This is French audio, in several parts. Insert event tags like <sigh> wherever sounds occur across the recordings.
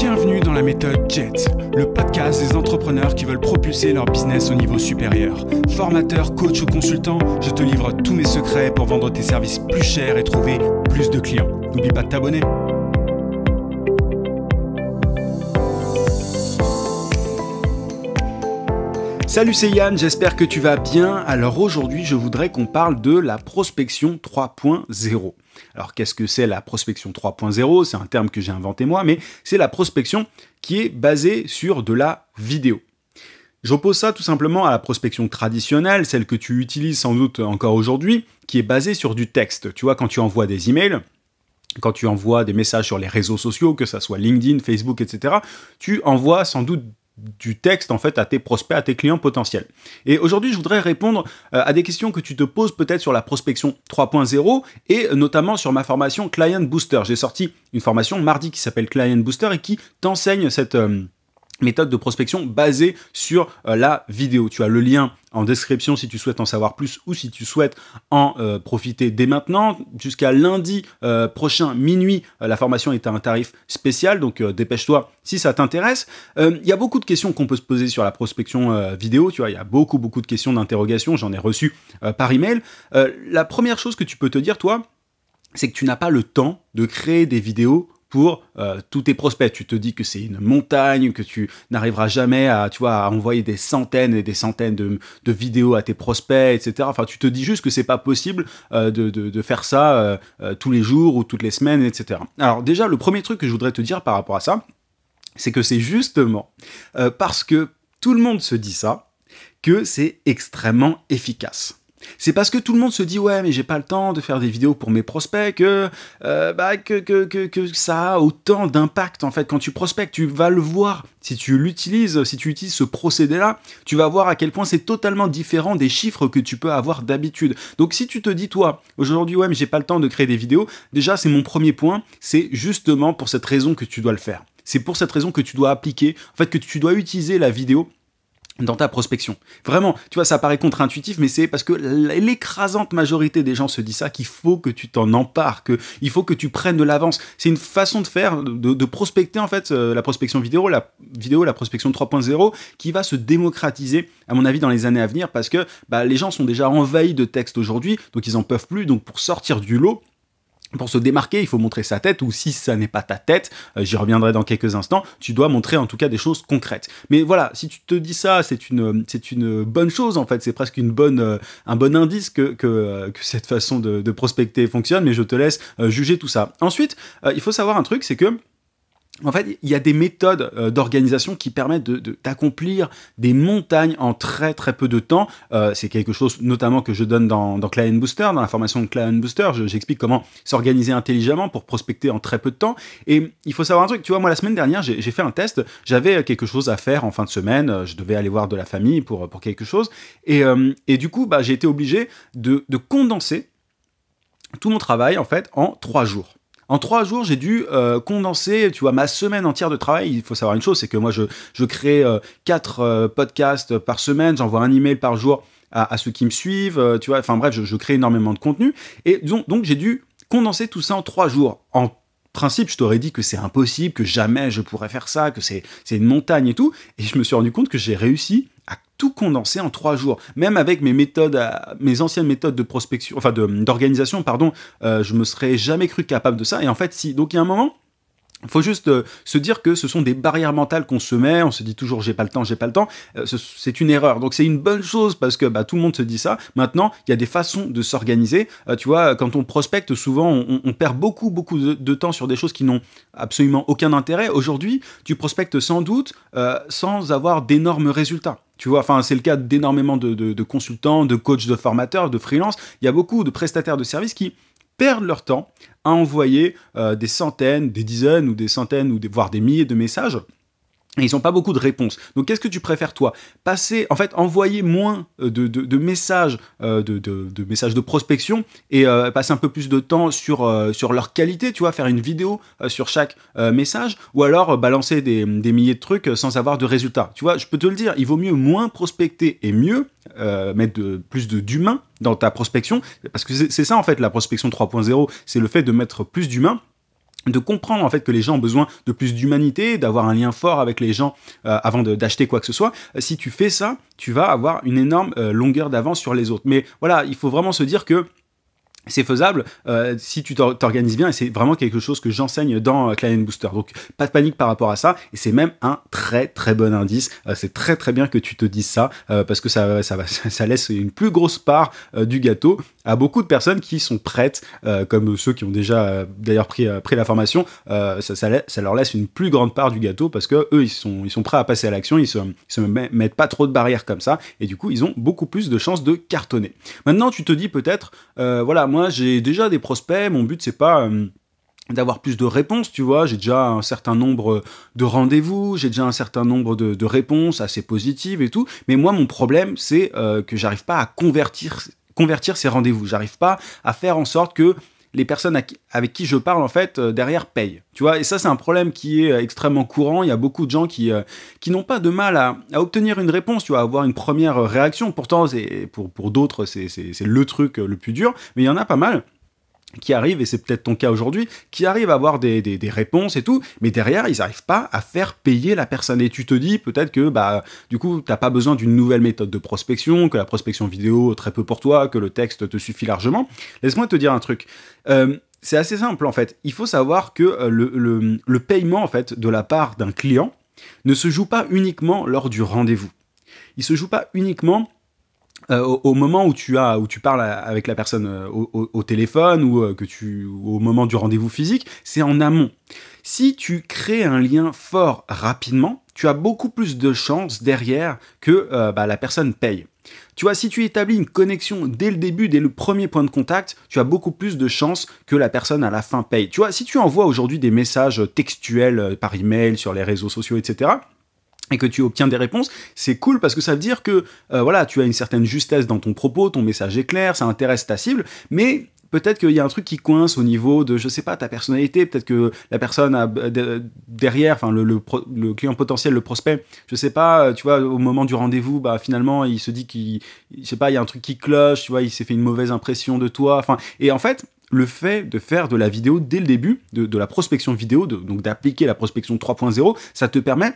Bienvenue dans la méthode JET, le podcast des entrepreneurs qui veulent propulser leur business au niveau supérieur. Formateur, coach ou consultant, je te livre tous mes secrets pour vendre tes services plus chers et trouver plus de clients. N'oublie pas de t'abonner. Salut, c'est Yann, j'espère que tu vas bien. Alors aujourd'hui, je voudrais qu'on parle de la prospection 3.0. Alors qu'est-ce que c'est la prospection 3.0 C'est un terme que j'ai inventé moi, mais c'est la prospection qui est basée sur de la vidéo. J'oppose ça tout simplement à la prospection traditionnelle, celle que tu utilises sans doute encore aujourd'hui, qui est basée sur du texte. Tu vois, quand tu envoies des emails, quand tu envoies des messages sur les réseaux sociaux, que ce soit LinkedIn, Facebook, etc., tu envoies sans doute du texte en fait à tes prospects, à tes clients potentiels. Et aujourd'hui, je voudrais répondre euh, à des questions que tu te poses peut-être sur la prospection 3.0 et notamment sur ma formation Client Booster. J'ai sorti une formation mardi qui s'appelle Client Booster et qui t'enseigne cette euh, méthode de prospection basée sur euh, la vidéo. Tu as le lien en description si tu souhaites en savoir plus ou si tu souhaites en euh, profiter dès maintenant. Jusqu'à lundi euh, prochain, minuit, la formation est à un tarif spécial, donc dépêche-toi si ça t'intéresse. Il y a beaucoup de questions qu'on peut se poser sur la prospection vidéo, tu vois, il y a beaucoup, beaucoup de questions d'interrogation, j'en ai reçu par email. la première chose que tu peux te dire, toi, c'est que tu n'as pas le temps de créer des vidéos pour euh, tous tes prospects. Tu te dis que c'est une montagne, que tu n'arriveras jamais à, tu vois, à envoyer des centaines et des centaines de, vidéos à tes prospects, etc. Enfin, tu te dis juste que c'est pas possible euh, de, faire ça euh, tous les jours ou toutes les semaines, etc. Alors déjà, le premier truc que je voudrais te dire par rapport à ça, c'est que c'est justement parce que tout le monde se dit ça que c'est extrêmement efficace. C'est parce que tout le monde se dit ouais mais j'ai pas le temps de faire des vidéos pour mes prospects que euh, bah, que, que, que, que, ça a autant d'impact en fait quand tu prospectes tu vas le voir si tu l'utilises si tu utilises ce procédé là tu vas voir à quel point c'est totalement différent des chiffres que tu peux avoir d'habitude donc si tu te dis toi aujourd'hui ouais mais j'ai pas le temps de créer des vidéos déjà c'est mon premier point c'est justement pour cette raison que tu dois le faire c'est pour cette raison que tu dois appliquer en fait que tu dois utiliser la vidéo dans ta prospection. Vraiment, tu vois, ça paraît contre-intuitif, mais c'est parce que l'écrasante majorité des gens se dit ça qu'il faut que tu t'en empares, qu'il faut que tu prennes de l'avance. C'est une façon de faire, de, prospecter en fait euh, la prospection vidéo, la vidéo, la prospection 3.0, qui va se démocratiser, à mon avis, dans les années à venir, parce que bah, les gens sont déjà envahis de textes aujourd'hui, donc ils n'en peuvent plus. Donc pour sortir du lot, pour se démarquer, il faut montrer sa tête, ou si ça n'est pas ta tête, euh, j'y reviendrai dans quelques instants, tu dois montrer en tout cas des choses concrètes. Mais voilà, si tu te dis ça, c'est une, c'est une bonne chose en fait, c'est presque une bonne, euh, un bon indice que, que, euh, que cette façon de, prospecter fonctionne, mais je te laisse juger tout ça. Ensuite, il faut savoir un truc, c'est que en fait, il y a des méthodes euh, d'organisation qui permettent d'accomplir des montagnes en très très peu de temps. Euh, c'est quelque chose notamment que je donne dans, dans Client Booster, dans la formation de Client Booster. J'explique comment s'organiser intelligemment pour prospecter en très peu de temps. Et il faut savoir un truc, tu vois, moi la semaine dernière, j'ai fait un test, j'avais quelque chose à faire en fin de semaine, euh, je devais aller voir de la famille pour, quelque chose. Et, du coup, bah, j'ai été obligé de, de condenser tout mon travail en fait en trois jours. En trois jours, j'ai dû euh, condenser, tu vois, ma semaine entière de travail. Il faut savoir une chose, c'est que moi, je, crée euh, quatre euh, podcasts par semaine, j'envoie un email par jour à, ceux qui me suivent, tu vois. Enfin bref, je, je, crée énormément de contenu. Et donc, donc j'ai dû condenser tout ça en trois jours. En principe, je t'aurais dit que c'est impossible, que jamais je pourrais faire ça, que c'est une montagne et tout. Et je me suis rendu compte que j'ai réussi à tout condensé en trois jours. Même avec mes méthodes, euh, mes anciennes méthodes de prospection, enfin d'organisation, pardon, euh, je me serais jamais cru capable de ça. Et en fait, si, donc il y a un moment, faut juste euh, se dire que ce sont des barrières mentales qu'on se met, on se dit toujours j'ai pas le temps, j'ai pas le temps, euh, c'est une erreur. Donc c'est une bonne chose parce que bah, tout le monde se dit ça. Maintenant, il y a des façons de s'organiser. Euh, tu vois, quand on prospecte, souvent on, perd beaucoup, beaucoup de, temps sur des choses qui n'ont absolument aucun intérêt. Aujourd'hui, tu prospectes sans doute sans avoir d'énormes résultats. Tu vois, enfin, c'est le cas d'énormément de, consultants, de coachs, de formateurs, de freelance. Il y a beaucoup de prestataires de services qui perdent leur temps à envoyer euh, des centaines, des dizaines ou des centaines ou des, voire des milliers de messages et ils n'ont pas beaucoup de réponses. Donc qu'est-ce que tu préfères toi Passer, en fait, envoyer moins euh, de, messages, euh, de, messages de prospection et euh, passer un peu plus de temps sur, sur leur qualité, tu vois, faire une vidéo sur chaque message, ou alors balancer des, milliers de trucs sans avoir de résultats. Tu vois, je peux te le dire, il vaut mieux moins prospecter et mieux mettre plus d'humain dans ta prospection, parce que c'est ça en fait la prospection 3.0, c'est le fait de mettre plus d'humains de comprendre en fait que les gens ont besoin de plus d'humanité, d'avoir un lien fort avec les gens euh, avant d'acheter quoi que ce soit. Euh, si tu fais ça, tu vas avoir une énorme euh, longueur d'avance sur les autres. Mais voilà, il faut vraiment se dire que c'est faisable si tu t'organises bien et c'est vraiment quelque chose que j'enseigne dans Client Booster. Donc pas de panique par rapport à ça et c'est même un très très bon indice. c'est très très bien que tu te dises ça parce que <laughs> ça, laisse une plus grosse part du gâteau à beaucoup de personnes qui sont prêtes, euh, comme ceux qui ont déjà euh, d'ailleurs pris, euh, pris, la formation, ça, ça, leur laisse une plus grande part du gâteau parce que eux ils sont, ils sont prêts à passer à l'action, ils se, mettent pas trop de barrières comme ça et du coup ils ont beaucoup plus de chances de cartonner. Maintenant tu te dis peut-être, voilà moi j'ai déjà des prospects, mon but c'est pas d'avoir plus de réponses, tu vois, j'ai déjà un certain nombre de rendez-vous, j'ai déjà un certain nombre de, réponses assez positives et tout, mais moi mon problème c'est que j'arrive pas à convertir convertir ces rendez-vous. J'arrive pas à faire en sorte que les personnes avec qui je parle en fait euh, derrière payent. Tu vois, et ça c'est un problème qui est euh, extrêmement courant. Il y a beaucoup de gens qui euh, qui n'ont pas de mal à, obtenir une réponse, tu vois, à avoir une première réaction. Pourtant, c'est pour pour d'autres c'est le truc le plus dur, mais il y en a pas mal qui arrive et c'est peut-être ton cas aujourd'hui, qui arrive à avoir des, réponses et tout, mais derrière, ils n'arrivent pas à faire payer la personne. Et tu te dis peut-être que, bah, du coup, tu t'as pas besoin d'une nouvelle méthode de prospection, que la prospection vidéo, très peu pour toi, que le texte te suffit largement. Laisse-moi te dire un truc. Euh, c'est assez simple, en fait. Il faut savoir que euh, le, paiement, en fait, de la part d'un client ne se joue pas uniquement lors du rendez-vous. Il se joue pas uniquement euh, au, moment où tu parles avec la personne euh, au, téléphone ou euh, que tu au moment du rendez-vous physique, c'est en amont. Si tu crées un lien fort rapidement, tu as beaucoup plus de chances derrière que bah, la personne paye. Tu vois, si tu établis une connexion dès le début, dès le premier point de contact, tu as beaucoup plus de chances que la personne à la fin paye. Tu vois, si tu envoies aujourd'hui des messages textuels par email, sur les réseaux sociaux, etc., et que tu obtiens des réponses, c'est cool parce que ça veut dire que euh, voilà, tu as une certaine justesse dans ton propos, ton message est clair, ça intéresse ta cible, mais peut-être qu'il y a un truc qui coince au niveau de, je sais pas, ta personnalité, peut-être que la personne euh, euh, derrière, enfin, le, le, client potentiel, le prospect, je sais pas, tu vois, au moment du rendez-vous, bah, finalement, il se dit qu'il, je sais pas, il y a un truc qui cloche, tu vois, il s'est fait une mauvaise impression de toi, enfin, et en fait, le fait de faire de la vidéo dès le début, de, la prospection vidéo, donc d'appliquer la prospection 3.0, ça te permet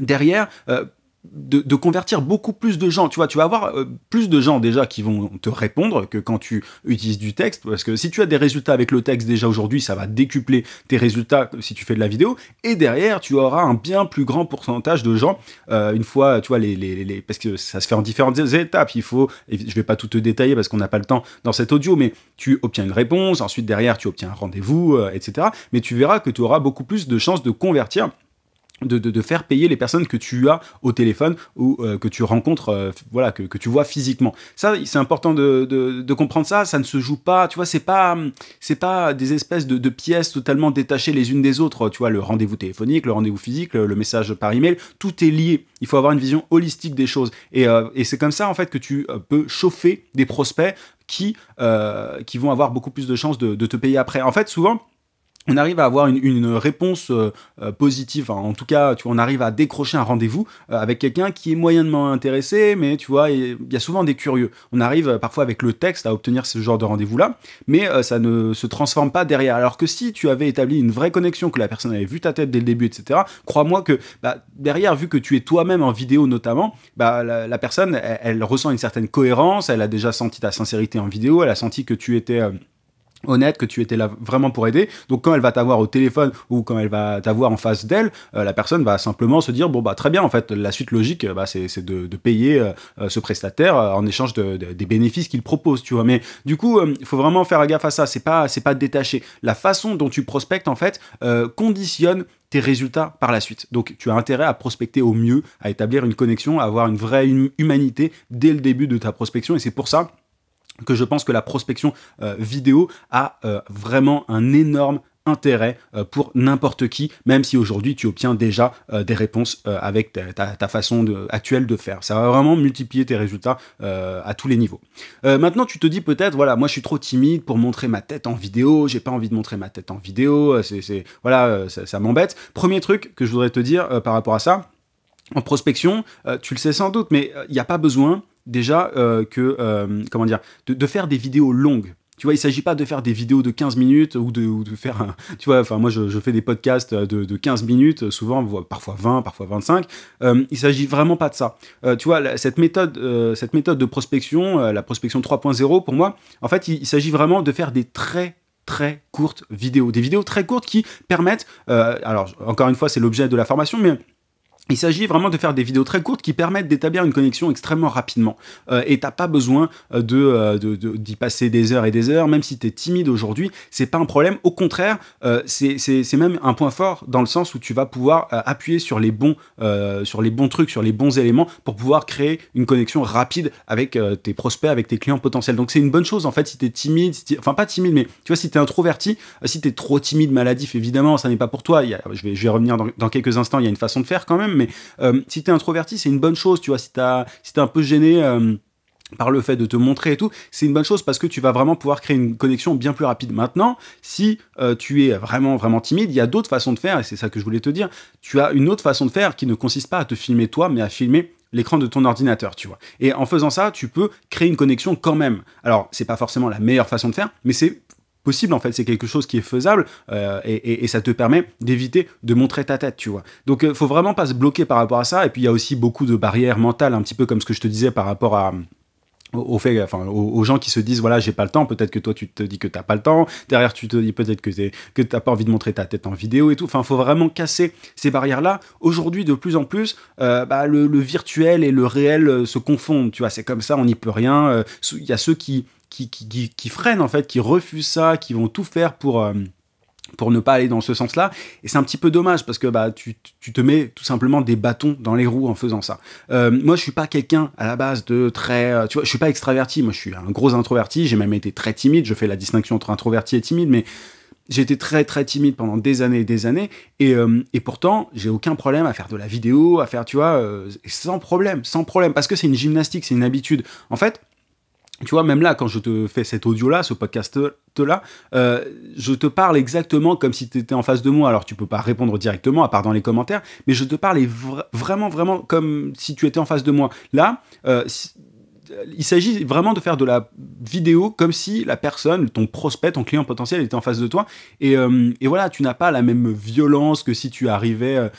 derrière, euh, de, convertir beaucoup plus de gens. Tu vois, tu vas avoir euh, plus de gens déjà qui vont te répondre que quand tu utilises du texte, parce que si tu as des résultats avec le texte déjà aujourd'hui, ça va décupler tes résultats si tu fais de la vidéo. Et derrière, tu auras un bien plus grand pourcentage de gens euh, une fois, tu vois, les, les, parce que ça se fait en différentes étapes. Il faut, je vais pas tout te détailler parce qu'on n'a pas le temps dans cet audio, mais tu obtiens une réponse, ensuite derrière, tu obtiens un rendez-vous, etc. Mais tu verras que tu auras beaucoup plus de chances de convertir de, faire payer les personnes que tu as au téléphone ou euh, que tu rencontres, euh, voilà, que, tu vois physiquement. Ça, c'est important de, comprendre ça. Ça ne se joue pas, tu vois, c'est pas, hum, c'est pas des espèces de, pièces totalement détachées les unes des autres. Tu vois, le rendez-vous téléphonique, le rendez-vous physique, le, message par email, tout est lié. Il faut avoir une vision holistique des choses. Et, euh, et c'est comme ça, en fait, que tu peux chauffer des prospects qui, qui vont avoir beaucoup plus de chances de te payer après. En fait, souvent, on arrive à avoir une, réponse euh, euh, positive. en tout cas, tu vois, on arrive à décrocher un rendez-vous euh, avec quelqu'un qui est moyennement intéressé, mais tu vois, il y a souvent des curieux. On arrive parfois avec le texte à obtenir ce genre de rendez-vous-là, mais ça ne se transforme pas derrière. Alors que si tu avais établi une vraie connexion, que la personne avait vu ta tête dès le début, etc., crois-moi que bah, derrière, vu que tu es toi-même en vidéo notamment, bah, la, personne, elle, ressent une certaine cohérence, elle a déjà senti ta sincérité en vidéo, elle a senti que tu étais honnête, que tu étais là vraiment pour aider. Donc quand elle va t'avoir au téléphone ou quand elle va t'avoir en face d'elle, euh, la personne va simplement se dire bon bah très bien en fait la suite logique bah, c'est de, de, payer euh, euh, ce prestataire en échange des bénéfices qu'il propose tu vois. Mais du coup il faut vraiment faire gaffe à ça. C'est pas c'est pas détaché. La façon dont tu prospectes en fait conditionne tes résultats par la suite. Donc tu as intérêt à prospecter au mieux, à établir une connexion, à avoir une vraie hum-, humanité dès le début de ta prospection et c'est pour ça que je pense que la prospection euh, vidéo a euh, vraiment un énorme intérêt euh, pour n'importe qui, même si aujourd'hui tu obtiens déjà des réponses avec ta, façon actuelle de faire. Ça va vraiment multiplier tes résultats à tous les niveaux. maintenant, tu te dis peut-être, voilà, moi je suis trop timide pour montrer ma tête en vidéo, j'ai pas envie de montrer ma tête en vidéo, c'est, voilà, ça, ça m'embête. Premier truc que je voudrais te dire par rapport à ça, en prospection, tu le sais sans doute, mais il n'y a pas besoin déjà euh, que, euh, comment dire, de, faire des vidéos longues. Tu vois, il ne s'agit pas de faire des vidéos de 15 minutes ou de, faire <laughs> Tu vois, enfin, moi, je, fais des podcasts euh, de, 15 minutes, souvent, parfois 20, parfois 25. il ne s'agit vraiment pas de ça. tu vois, cette méthode, cette méthode de prospection, la prospection 3.0, pour moi, en fait, il, il s'agit vraiment de faire des très, très courtes vidéos. Des vidéos très courtes qui permettent... alors, encore une fois, c'est l'objet de la formation, mais il s'agit vraiment de faire des vidéos très courtes qui permettent d'établir une connexion extrêmement rapidement. Euh, et t'as pas besoin euh, euh, de, d'y passer des heures et des heures, même si tu es timide aujourd'hui, c'est pas un problème. Au contraire, c'est même un point fort dans le sens où tu vas pouvoir appuyer sur les, bons, sur les bons trucs, sur les bons éléments pour pouvoir créer une connexion rapide avec tes prospects, avec tes clients potentiels. Donc c'est une bonne chose en fait si tu es timide, enfin pas timide, mais tu vois, si tu es introverti, si tu es trop timide, maladif, évidemment, ça n'est pas pour toi. je, vais, vais revenir dans quelques instants, il y a une façon de faire quand même mais euh, si tu es introverti, c'est une bonne chose, tu vois, si tu si un peu gêné. Euh, par le fait de te montrer et tout, c'est une bonne chose parce que tu vas vraiment pouvoir créer une connexion bien plus rapide. Maintenant, si euh, tu es vraiment vraiment timide, il y a d'autres façons de faire et c'est ça que je voulais te dire. Tu as une autre façon de faire qui ne consiste pas à te filmer toi, mais à filmer l'écran de ton ordinateur, tu vois. Et en faisant ça, tu peux créer une connexion quand même. Alors, c'est pas forcément la meilleure façon de faire, mais c'est possible en fait, c'est quelque chose qui est faisable euh, et, ça te permet d'éviter de montrer ta tête, tu vois. Donc il euh, faut vraiment pas se bloquer par rapport à ça. Et puis il y a aussi beaucoup de barrières mentales, un petit peu comme ce que je te disais par rapport à au fait, enfin, aux, gens qui se disent voilà j'ai pas le temps peut-être que toi tu te dis que tu n'as pas le temps derrière tu te dis peut-être que tu n'as pas envie de montrer ta tête en vidéo et tout enfin faut vraiment casser ces barrières là aujourd'hui de plus en plus euh, bah, le, virtuel et le réel se confondent tu vois c'est comme ça on n'y peut rien il y a ceux qui qui, freinent, en fait, qui refusent ça, qui vont tout faire pour. Euh, pour ne pas aller dans ce sens-là. Et c'est un petit peu dommage parce que bah, tu, tu, te mets tout simplement des bâtons dans les roues en faisant ça. Euh, moi, je suis pas quelqu'un à la base de très. Euh, tu vois, je suis pas extraverti. Moi, je suis un gros introverti. J'ai même été très timide. Je fais la distinction entre introverti et timide, mais j'étais très très timide pendant des années et des années et, et pourtant j'ai aucun problème à faire de la vidéo à faire tu vois sans problème sans problème parce que c'est une gymnastique c'est une habitude en fait tu vois, même là, quand je te fais cet audio-là, ce podcast-là, euh, je te parle exactement comme si tu étais en face de moi. Alors, tu peux pas répondre directement, à part dans les commentaires, mais je te parle vraiment, vraiment comme si tu étais en face de moi. Là, euh, euh, il s'agit vraiment de faire de la vidéo comme si la personne, ton prospect, ton client potentiel était en face de toi. Et, voilà, tu n'as pas la même violence que si tu arrivais.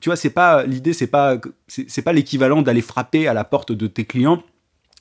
tu, vois, c'est pas l'idée, c'est pas c'est pas l'équivalent d'aller frapper à la porte de tes clients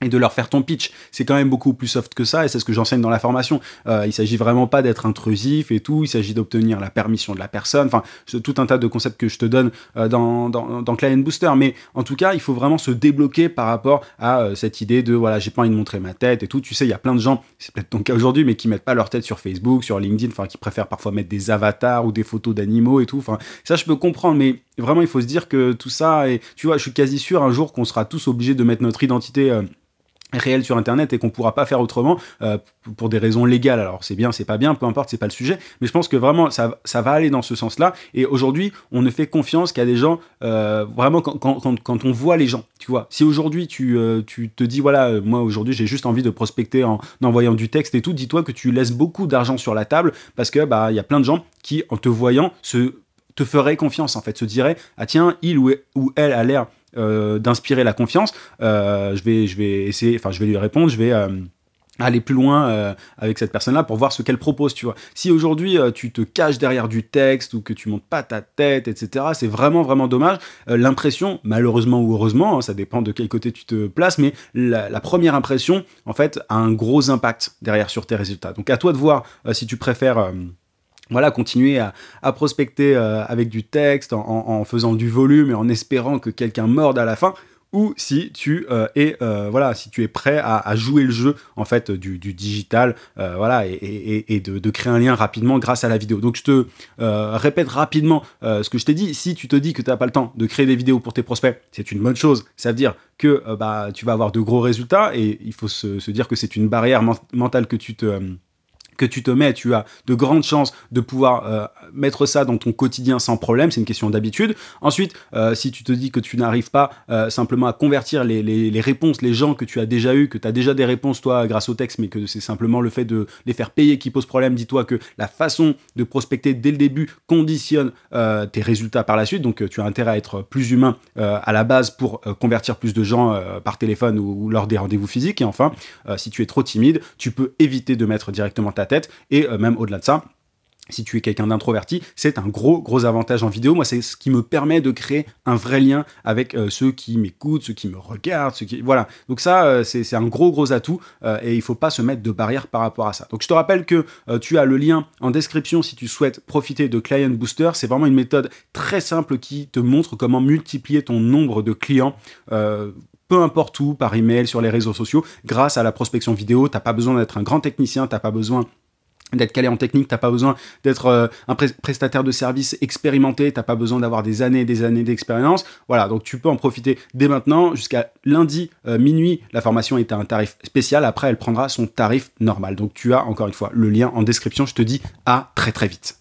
et de leur faire ton pitch. C'est quand même beaucoup plus soft que ça, et c'est ce que j'enseigne dans la formation. Euh, il s'agit vraiment pas d'être intrusif et tout, il s'agit d'obtenir la permission de la personne, enfin, tout un tas de concepts que je te donne euh, dans, dans, Client Booster. Mais en tout cas, il faut vraiment se débloquer par rapport à euh, cette idée de, voilà, j'ai pas envie de montrer ma tête et tout. Tu sais, il y a plein de gens, c'est peut-être ton cas aujourd'hui, mais qui mettent pas leur tête sur Facebook, sur LinkedIn, enfin, qui préfèrent parfois mettre des avatars ou des photos d'animaux et tout. Enfin, ça, je peux comprendre, mais vraiment, il faut se dire que tout ça, et tu vois, je suis quasi sûr un jour qu'on sera tous obligés de mettre notre identité euh, réel sur internet et qu'on pourra pas faire autrement euh, pour des raisons légales alors c'est bien c'est pas bien peu importe c'est pas le sujet mais je pense que vraiment ça, va aller dans ce sens là et aujourd'hui on ne fait confiance qu'à des gens euh, vraiment quand, on voit les gens tu vois si aujourd'hui tu, euh, te dis voilà moi aujourd'hui j'ai juste envie de prospecter en envoyant du texte et tout dis-toi que tu laisses beaucoup d'argent sur la table parce que bah il y a plein de gens qui en te voyant se te feraient confiance en fait, se dirait ah tiens il ou elle a l'air euh, d'inspirer la confiance, euh, je, vais, je vais essayer, enfin, je vais lui répondre, je vais. Euh, aller plus loin avec cette personne-là pour voir ce qu'elle propose, tu vois. Si aujourd'hui tu te caches derrière du texte ou que tu montes pas ta tête, etc., c'est vraiment vraiment dommage. L'impression, malheureusement ou heureusement, hein, ça dépend de quel côté tu te places, mais la, première impression, en fait, a un gros impact derrière sur tes résultats. Donc à toi de voir si tu préfères voilà, continuer à, prospecter euh, avec du texte, en, faisant du volume et en espérant que quelqu'un morde à la fin, ou si tu euh, es euh, voilà, si tu es prêt à, jouer le jeu en fait du, digital, voilà, et, de, créer un lien rapidement grâce à la vidéo. Donc je te répète rapidement ce que je t'ai dit. Si tu te dis que tu n'as pas le temps de créer des vidéos pour tes prospects, c'est une bonne chose. Ça veut dire que bah tu vas avoir de gros résultats et il faut se, dire que c'est une barrière mentale que tu te que tu te mets, tu as de grandes chances de pouvoir euh, mettre ça dans ton quotidien sans problème, c'est une question d'habitude. Ensuite, euh, si tu te dis que tu n'arrives pas euh, simplement à convertir les, réponses, les gens que tu as déjà eu, que tu as déjà des réponses toi grâce au texte, mais que c'est simplement le fait de les faire payer qui pose problème, dis-toi que la façon de prospecter dès le début conditionne tes résultats par la suite, donc tu as intérêt à être plus humain à la base pour convertir plus de gens par téléphone ou lors des rendez-vous physiques. Et enfin, si tu es trop timide, tu peux éviter de mettre directement ta tête, et euh, même au-delà de ça, si tu es quelqu'un d'introverti, c'est un gros gros avantage en vidéo. Moi, c'est ce qui me permet de créer un vrai lien avec euh, ceux qui m'écoutent, ceux qui me regardent, ceux qui voilà. Donc ça, euh, c'est un gros gros atout et il faut pas se mettre de barrière par rapport à ça. Donc je te rappelle que tu as le lien en description si tu souhaites profiter de Client Booster. C'est vraiment une méthode très simple qui te montre comment multiplier ton nombre de clients peu importe où, par email, sur les réseaux sociaux, grâce à la prospection vidéo. T'as pas besoin d'être un grand technicien, t'as pas besoin d'être calé en technique, t'as pas besoin d'être euh, un prestataire de service expérimenté, t'as pas besoin d'avoir des années et des années d'expérience. Voilà, donc tu peux en profiter dès maintenant jusqu'à lundi euh, minuit. La formation est à un tarif spécial, après elle prendra son tarif normal. Donc tu as encore une fois le lien en description, je te dis à très très vite.